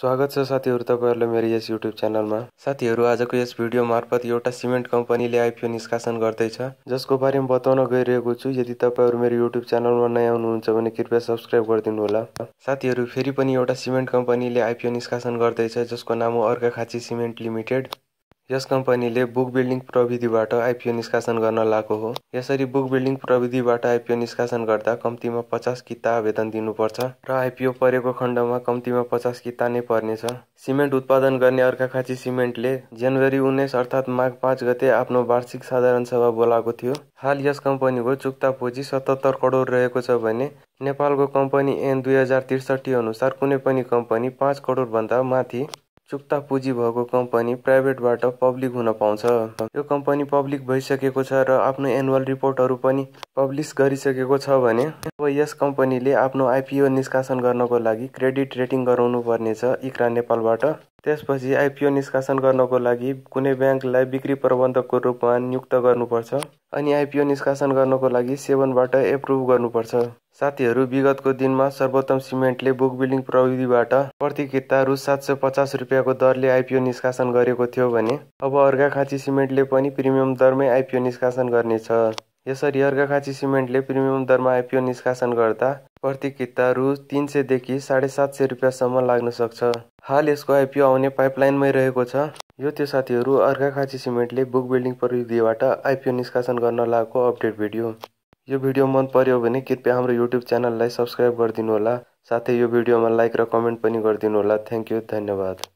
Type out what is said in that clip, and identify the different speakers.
Speaker 1: स्वागत छ साथीहरू तपाईँहरूलाई मेरो यस युट्युब च्यानलमा साथीहरू आजको यस भिडियो मार्फत एउटा सिमेन्ट कम्पनीले आइपिओ निष्कासन गर्दैछ जसको बारेमा बताउन गइरहेको छु यदि तपाईँहरू मेरो युट्युब च्यानलमा नयाँ आउनुहुन्छ भने कृपया सब्सक्राइब गरिदिनु होला साथीहरू फेरि पनि एउटा सिमेन्ट कम्पनीले आइपिओ निष्कासन गर्दैछ जसको नाम हो अर्घाखाँची सिमेन्ट लिमिटेड यस कम्पनीले बुक बिल्डिङ प्रविधिबाट आइपिओ निष्कासन गर्न लागेको हो यसरी बुक बिल्डिङ प्रविधिबाट आइपिओ निष्कासन गर्दा कम्तीमा पचास किता आवेदन दिनुपर्छ र आइपिओ परेको खण्डमा कम्तीमा पचास किता नै पर्नेछ सिमेन्ट उत्पादन गर्ने अर्का खाँची सिमेन्टले जनवरी उन्नाइस अर्थात् माघ पाँच गते आफ्नो वार्षिक साधारण सभा बोलाएको थियो हाल यस कम्पनीको चुक्ता पुँजी सतहत्तर करोड रहेको छ भने नेपालको कम्पनी एन दुई हजार त्रिसठी अनुसार कुनै पनि कम्पनी पाँच करोडभन्दा माथि चुक्ता पुँजी भएको कम्पनी प्राइभेटबाट पब्लिक हुन पाउँछ यो कम्पनी पब्लिक भइसकेको छ र आफ्नो एनुअल रिपोर्टहरू पनि पब्लिस गरिसकेको छ भने अब यस कम्पनीले आफ्नो आइपिओ निष्कासन गर्नको लागि क्रेडिट रेटिङ गराउनु पर्नेछ इक्रा नेपालबाट त्यसपछि आइपिओ निष्कासन गर्नको लागि कुनै ब्याङ्कलाई बिक्री प्रबन्धकको रूपमा नियुक्त गर्नुपर्छ अनि आइपिओ निष्कासन गर्नको लागि सेवनबाट एप्रुभ गर्नुपर्छ साथीहरू विगतको दिनमा सर्वोत्तम सिमेन्टले बुक बिल्डिङ प्रविधिबाट प्रतिकिता रु सात सय पचास रुपियाँको दरले आइपिओ निष्कासन गरेको थियो भने अब अर्घाखाँची सिमेन्टले पनि प्रिमियम दरमै आइपिओ निष्कासन गर्नेछ यसरी अर्घाखाँची सिमेन्टले प्रिमियम दरमा आइपिओ निष्कासन गर्दा प्रतिकिता रु तिन सयदेखि साढे सात सय रुपियाँसम्म लाग्न सक्छ हाल यसको आइपिओ आउने पाइपलाइनमै रहेको छ यो त्यो साथीहरू अर्घाखाँची सिमेन्टले बुक बिल्डिङ प्रविधिबाट आइपिओ निष्कासन गर्न लागेको अपडेट भिडियो यो भिडियो मन पर्यो भने कृपया हाम्रो युट्युब च्यानललाई सब्सक्राइब होला साथै यो भिडियोमा लाइक र कमेन्ट पनि गरिदिनु होला थ्याङ्क यू धन्यवाद